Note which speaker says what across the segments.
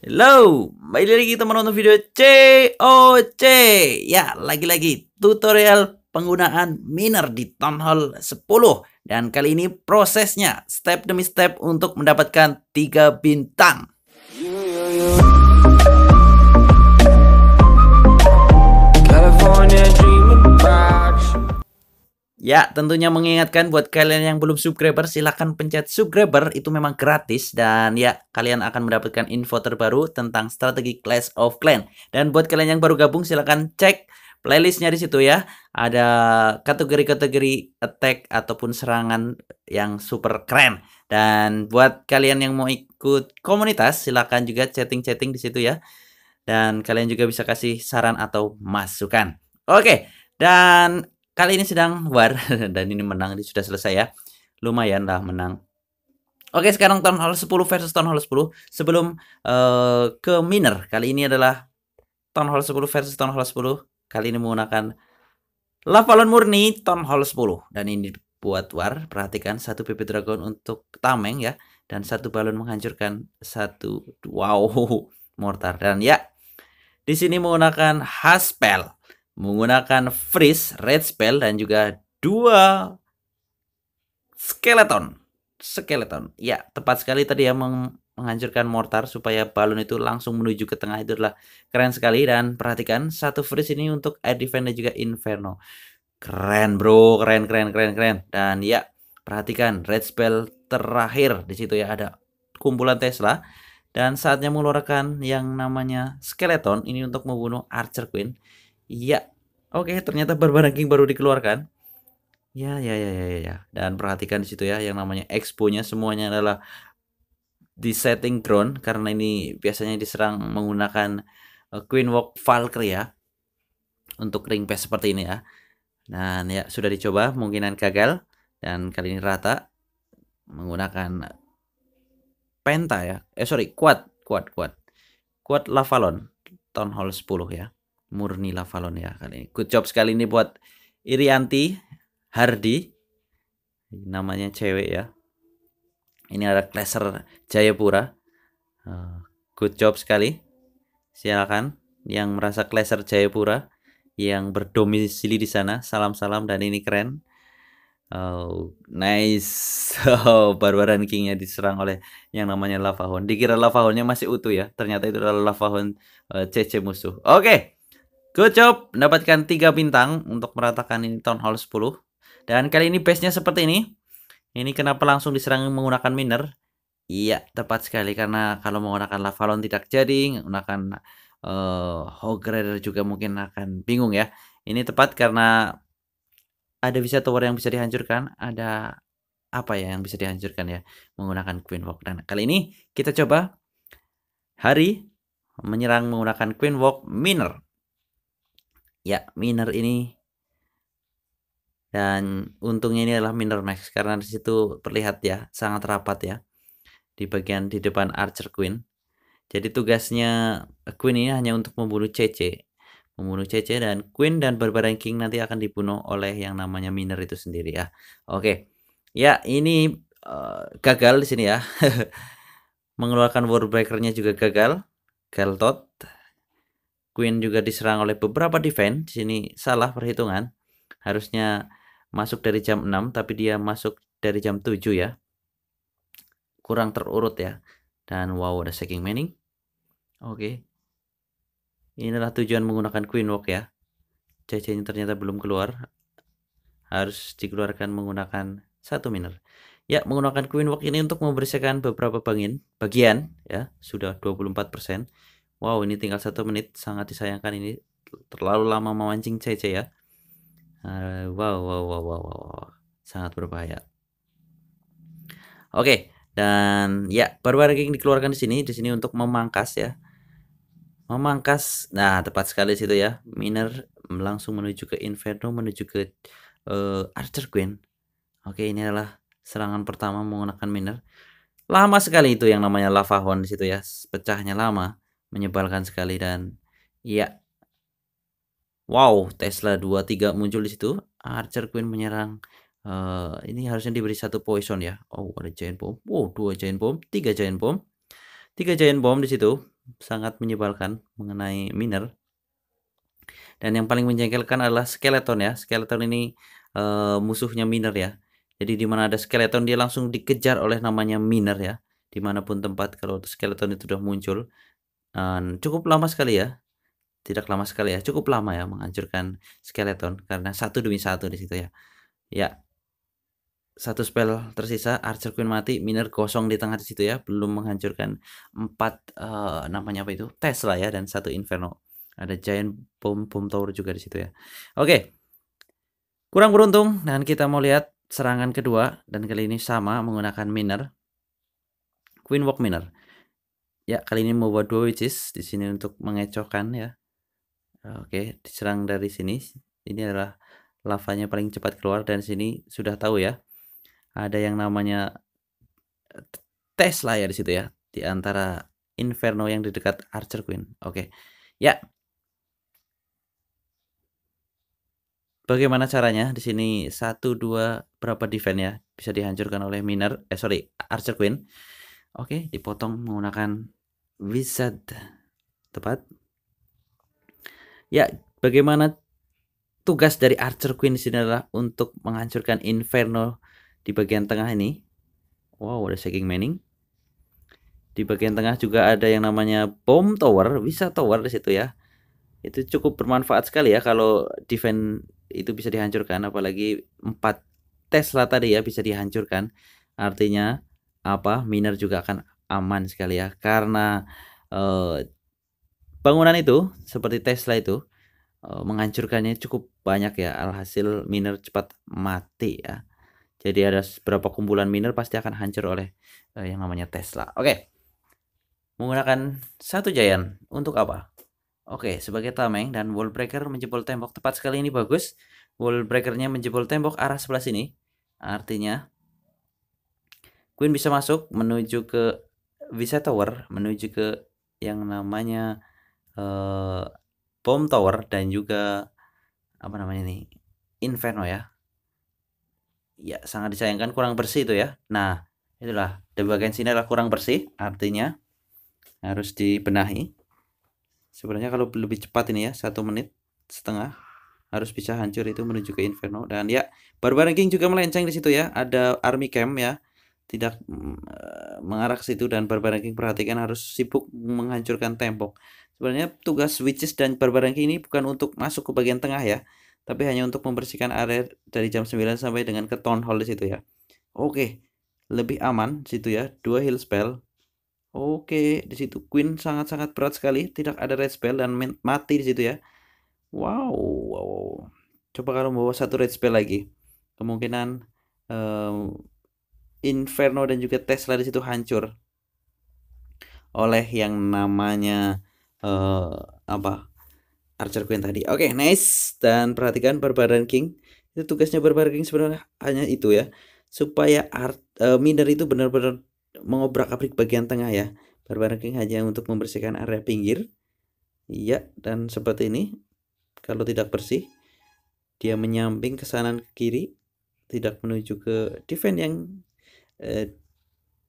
Speaker 1: Hello, balik lagi kita menonton video COC Ya, lagi-lagi tutorial penggunaan miner di Town Hall 10 Dan kali ini prosesnya step demi step untuk mendapatkan tiga bintang Ya, tentunya mengingatkan buat kalian yang belum subscriber, silahkan pencet subscriber, itu memang gratis. Dan ya, kalian akan mendapatkan info terbaru tentang strategi Clash of Clan. Dan buat kalian yang baru gabung, silahkan cek playlistnya di situ ya. Ada kategori-kategori attack ataupun serangan yang super keren. Dan buat kalian yang mau ikut komunitas, silahkan juga chatting-chatting di situ ya. Dan kalian juga bisa kasih saran atau masukan. Oke, dan Kali ini sedang war dan ini menang ini sudah selesai ya. Lumayan lah menang. Oke, sekarang Town Hall 10 versus Town Hall 10 sebelum uh, ke Miner. Kali ini adalah Town Hall 10 versus Town Hall 10. Kali ini menggunakan Lavalon murni Town Hall 10 dan ini buat war. Perhatikan satu PP Dragon untuk tameng ya dan satu balon menghancurkan satu wow mortar dan ya di sini menggunakan haspel menggunakan freeze, red spell dan juga dua skeleton. Skeleton. Ya, tepat sekali tadi ya meng menghancurkan mortar supaya balon itu langsung menuju ke tengah itu adalah keren sekali dan perhatikan satu freeze ini untuk air defense dan juga inferno. Keren bro, keren keren keren keren. Dan ya, perhatikan red spell terakhir di situ ya ada kumpulan Tesla dan saatnya mengeluarkan yang namanya skeleton ini untuk membunuh Archer Queen Iya. Oke, ternyata Barbar Ranking baru dikeluarkan. Ya, ya, ya, ya, ya. Dan perhatikan di situ ya yang namanya expo-nya semuanya adalah di setting drone karena ini biasanya diserang menggunakan Queen Walk Valkyrie ya. Untuk ring pass seperti ini ya. Dan ya sudah dicoba, kemungkinan gagal dan kali ini rata menggunakan penta ya. Eh sorry, kuat, kuat, kuat Kuat Lavalon Town Hall 10 ya murni Lavalon ya kali ini. Good job sekali ini buat Irianti Hardi. Namanya cewek ya. Ini ada Klaser Jayapura. Eh, good job sekali. Silakan yang merasa Klaser Jayapura yang berdomisili di sana. Salam-salam dan ini keren. Oh, nice. Oh, Barbaran Kingnya diserang oleh yang namanya Lavahon. Dikira Lavahonnya masih utuh ya. Ternyata itu adalah Lavahon uh, eh, CC musuh. Oke. Okay. Gocop mendapatkan 3 bintang untuk meratakan ini Town Hall 10. Dan kali ini base-nya seperti ini. Ini kenapa langsung diserang menggunakan miner? Iya, tepat sekali karena kalau menggunakan Lavalon tidak jadi, menggunakan uh, eh, Hogrider juga mungkin akan bingung ya. Ini tepat karena ada bisa tower yang bisa dihancurkan, ada apa ya yang bisa dihancurkan ya menggunakan Queen Walk. Dan kali ini kita coba Hari menyerang menggunakan Queen Walk Miner ya miner ini dan untungnya ini adalah miner max karena disitu terlihat ya sangat rapat ya di bagian di depan archer queen jadi tugasnya queen ini hanya untuk membunuh cc membunuh cc dan queen dan barbarian king nanti akan dibunuh oleh yang namanya miner itu sendiri ya oke ya ini uh, gagal di sini ya mengeluarkan warbreaker-nya juga gagal Geltot Queen juga diserang oleh beberapa defense. Di sini salah perhitungan. Harusnya masuk dari jam 6 tapi dia masuk dari jam 7 ya. Kurang terurut ya. Dan wow ada shaking Manning. Oke. Okay. Inilah tujuan menggunakan Queen Walk ya. CC-nya ternyata belum keluar. Harus dikeluarkan menggunakan satu miner. Ya, menggunakan Queen Walk ini untuk membersihkan beberapa bangin, bagian ya, sudah 24%. Wow, ini tinggal satu menit, sangat disayangkan ini terlalu lama memancing CC ya. Uh, wow, wow, wow, wow, wow, sangat berbahaya. Oke, dan ya barbarking dikeluarkan di sini, di sini untuk memangkas ya, memangkas. Nah, tepat sekali situ ya. Miner langsung menuju ke Inferno, menuju ke uh, Archer Queen. Oke, ini adalah serangan pertama menggunakan miner. Lama sekali itu yang namanya lava horn di situ ya, pecahnya lama menyebalkan sekali dan ya wow Tesla 23 muncul di situ Archer Queen menyerang uh, ini harusnya diberi satu poison ya oh ada giant bomb wow dua giant bomb tiga giant bomb tiga giant bomb di situ sangat menyebalkan mengenai miner dan yang paling menjengkelkan adalah skeleton ya skeleton ini uh, musuhnya miner ya jadi di mana ada skeleton dia langsung dikejar oleh namanya miner ya dimanapun tempat kalau skeleton itu sudah muncul cukup lama sekali ya, tidak lama sekali ya, cukup lama ya menghancurkan Skeleton karena satu demi satu di situ ya. Ya. satu spell tersisa, Archer Queen mati, miner kosong di tengah di situ ya, belum menghancurkan empat uh, namanya apa itu, Tesla ya dan satu Inferno. Ada Giant Bomb Bomb Tower juga di situ ya. Oke. Kurang beruntung dan kita mau lihat serangan kedua dan kali ini sama menggunakan miner. Queen Walk Miner. Ya, kali ini mau buat dua witches di sini untuk mengecohkan ya. Oke, diserang dari sini. Ini adalah lavanya paling cepat keluar dan sini sudah tahu ya. Ada yang namanya Tesla ya di situ ya, di antara Inferno yang di dekat Archer Queen. Oke. Ya. Bagaimana caranya? Di sini satu dua berapa defense ya bisa dihancurkan oleh miner eh sorry Archer Queen. Oke, dipotong menggunakan wizard tepat ya bagaimana tugas dari Archer Queen di sini adalah untuk menghancurkan Inferno di bagian tengah ini wow ada Shaking mining. di bagian tengah juga ada yang namanya bom tower bisa tower di situ ya itu cukup bermanfaat sekali ya kalau defense itu bisa dihancurkan apalagi empat Tesla tadi ya bisa dihancurkan artinya apa miner juga akan aman sekali ya karena uh, bangunan itu seperti Tesla itu menghancurkannya cukup banyak ya alhasil miner cepat mati ya jadi ada beberapa kumpulan miner pasti akan hancur oleh yang namanya Tesla oke okay. menggunakan satu giant untuk apa oke okay, sebagai tameng dan wall breaker menjebol tembok tepat sekali ini bagus wall breakernya menjebol tembok arah sebelah sini artinya Queen bisa masuk menuju ke bisa Tower menuju ke yang namanya uh, eh, Pom Tower dan juga apa namanya ini Inferno ya ya sangat disayangkan kurang bersih itu ya nah itulah di bagian sini adalah kurang bersih artinya harus dibenahi sebenarnya kalau lebih cepat ini ya satu menit setengah harus bisa hancur itu menuju ke Inferno dan ya barbar King juga melenceng di situ ya ada army camp ya tidak mm, eh, mengarah ke situ dan Barbar Ranking perhatikan harus sibuk menghancurkan tembok. Sebenarnya tugas Witches dan Barbar Ranking ini bukan untuk masuk ke bagian tengah ya, tapi hanya untuk membersihkan area dari jam 9 sampai dengan ke town hall di situ ya. Oke, lebih aman di situ ya, dua heal spell. Oke, di situ Queen sangat-sangat berat sekali, tidak ada red spell dan mati di situ ya. Wow, wow. Coba kalau bawa satu red spell lagi, kemungkinan um, Inferno dan juga Tesla di situ hancur oleh yang namanya uh, apa Archer Queen tadi. Oke, okay, nice. Dan perhatikan Barbarian King. Itu tugasnya Barbarian King sebenarnya hanya itu ya. Supaya art, uh, eh, miner itu benar-benar mengobrak-abrik bagian tengah ya. Barbarian King hanya untuk membersihkan area pinggir. Iya, dan seperti ini. Kalau tidak bersih, dia menyamping ke sana ke kiri, tidak menuju ke defense yang Eh,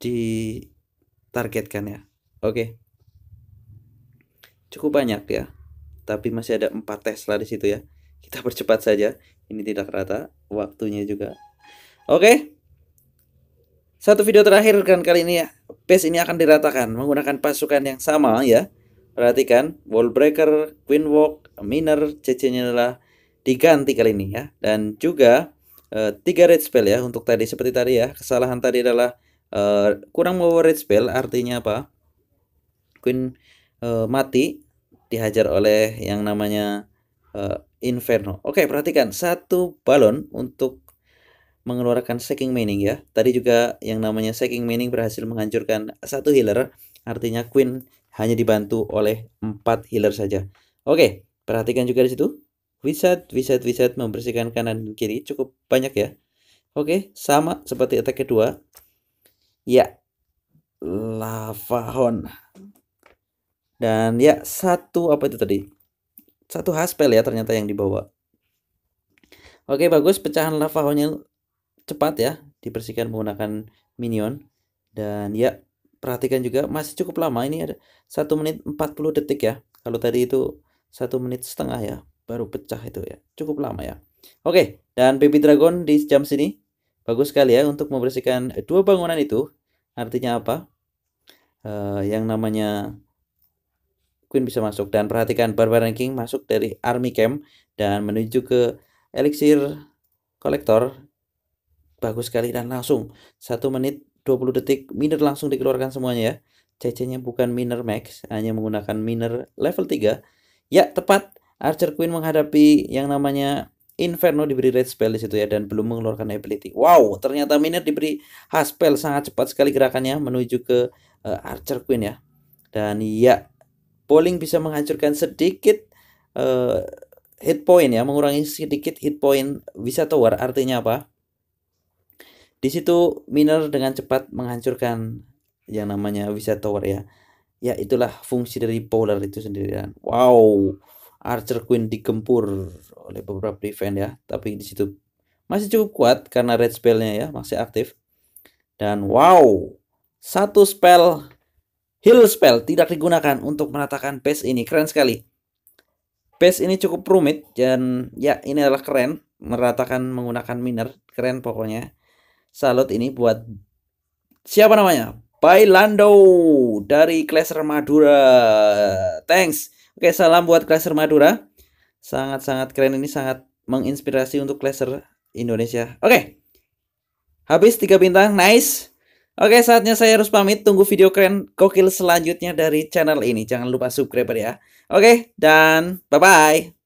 Speaker 1: ditargetkan ya. Oke. Cukup banyak ya. Tapi masih ada 4 Tesla di situ ya. Kita percepat saja. Ini tidak rata waktunya juga. Oke. Satu video terakhir kan kali ini ya. Base ini akan diratakan menggunakan pasukan yang sama ya. Perhatikan wall breaker, queen walk, miner, CC-nya adalah diganti kali ini ya. Dan juga Eh, tiga red spell ya untuk tadi seperti tadi ya kesalahan tadi adalah uh, kurang membawa red spell artinya apa Queen uh, mati dihajar oleh yang namanya uh, Inferno oke perhatikan satu balon untuk mengeluarkan Seeking meaning ya tadi juga yang namanya Seeking meaning berhasil menghancurkan satu healer artinya Queen hanya dibantu oleh empat healer saja oke perhatikan juga di situ Wizard, wizard, wizard membersihkan kanan dan kiri cukup banyak ya. Oke, sama seperti attack kedua. Ya, lava Dan ya satu apa itu tadi? Satu haspel ya ternyata yang dibawa. Oke bagus pecahan lava cepat ya dibersihkan menggunakan minion dan ya perhatikan juga masih cukup lama ini ada satu menit 40 detik ya kalau tadi itu satu menit setengah ya baru pecah itu ya. Cukup lama ya. Oke, dan baby dragon di jam sini bagus sekali ya untuk membersihkan dua bangunan itu. Artinya apa? Uh, yang namanya Queen bisa masuk dan perhatikan barbar ranking masuk dari Army Camp dan menuju ke Elixir Collector. Bagus sekali dan langsung satu menit 20 detik miner langsung dikeluarkan semuanya ya. CC-nya bukan miner max, hanya menggunakan miner level 3. Ya, tepat Archer Queen menghadapi yang namanya Inferno diberi red spell di situ ya dan belum mengeluarkan ability. Wow, ternyata Miner diberi hard spell sangat cepat sekali gerakannya menuju ke uh, Archer Queen ya. Dan ya, polling bisa menghancurkan sedikit uh, hit point ya, mengurangi sedikit hit point bisa tower. Artinya apa? Di situ Miner dengan cepat menghancurkan yang namanya bisa tower ya. Ya itulah fungsi dari polar itu sendirian. Wow. Archer Queen digempur oleh beberapa defend ya, tapi di situ masih cukup kuat karena red spellnya ya masih aktif. Dan wow, satu spell heal spell tidak digunakan untuk meratakan base ini, keren sekali. Base ini cukup rumit dan ya ini adalah keren meratakan menggunakan miner, keren pokoknya. Salut ini buat siapa namanya? Bailando dari Klaser Madura. Thanks Oke, salam buat Klaser Madura. Sangat-sangat keren ini sangat menginspirasi untuk Klaser Indonesia. Oke. Habis tiga bintang, nice. Oke, saatnya saya harus pamit. Tunggu video keren kokil selanjutnya dari channel ini. Jangan lupa subscribe ya. Oke, dan bye-bye.